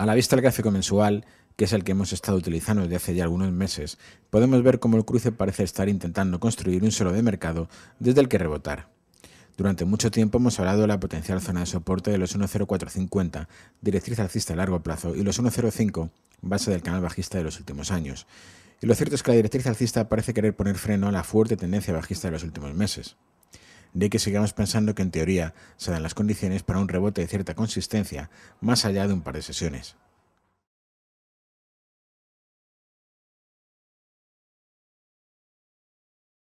A la vista del gráfico mensual, que es el que hemos estado utilizando desde hace ya algunos meses, podemos ver cómo el cruce parece estar intentando construir un solo de mercado desde el que rebotar. Durante mucho tiempo hemos hablado de la potencial zona de soporte de los 10450, directriz alcista a largo plazo, y los 105, base del canal bajista de los últimos años. Y lo cierto es que la directriz alcista parece querer poner freno a la fuerte tendencia bajista de los últimos meses de que sigamos pensando que en teoría se dan las condiciones para un rebote de cierta consistencia más allá de un par de sesiones.